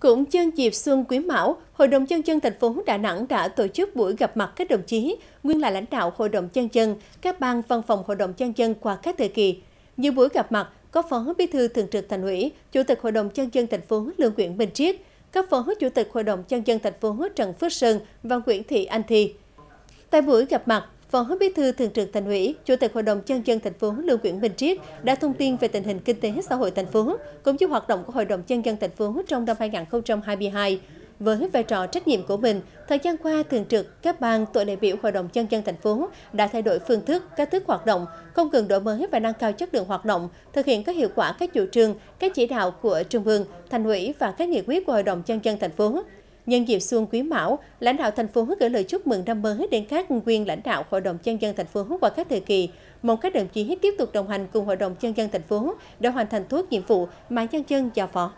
Cũng nhân dịp xuân quý mão, Hội đồng Nhân dân thành phố Đà Nẵng đã tổ chức buổi gặp mặt các đồng chí, nguyên là lãnh đạo Hội đồng Nhân dân, các ban văn phòng Hội đồng Nhân dân qua các thời kỳ. Như buổi gặp mặt có Phó Bí thư Thường trực Thành ủy, Chủ tịch Hội đồng Nhân dân thành phố Lương Nguyễn bình Triết, các Phó Chủ tịch Hội đồng Nhân dân thành phố Trần Phước Sơn và Nguyễn Thị Anh Thi. Tại buổi gặp mặt, Phó Bí thư Thường trực Thành ủy, Chủ tịch Hội đồng nhân dân thành phố Lưu Nguyễn Minh Triết đã thông tin về tình hình kinh tế xã hội thành phố cũng như hoạt động của Hội đồng nhân dân thành phố trong năm 2022. Với vai trò trách nhiệm của mình, thời gian qua thường trực các ban tổ đại biểu Hội đồng nhân dân thành phố đã thay đổi phương thức, cách thức hoạt động, không ngừng đổi mới và nâng cao chất lượng hoạt động, thực hiện có hiệu quả các chủ trương, các chỉ đạo của Trung ương, Thành ủy và các nghị quyết của Hội đồng nhân dân thành phố. Nhân dịp xuân quý mão, lãnh đạo thành phố gửi lời chúc mừng năm mới đến các nguyên lãnh đạo Hội đồng Nhân dân thành phố qua các thời kỳ. Mong các đồng chí tiếp tục đồng hành cùng Hội đồng Nhân dân thành phố để hoàn thành tốt nhiệm vụ mà nhân dân giao phó.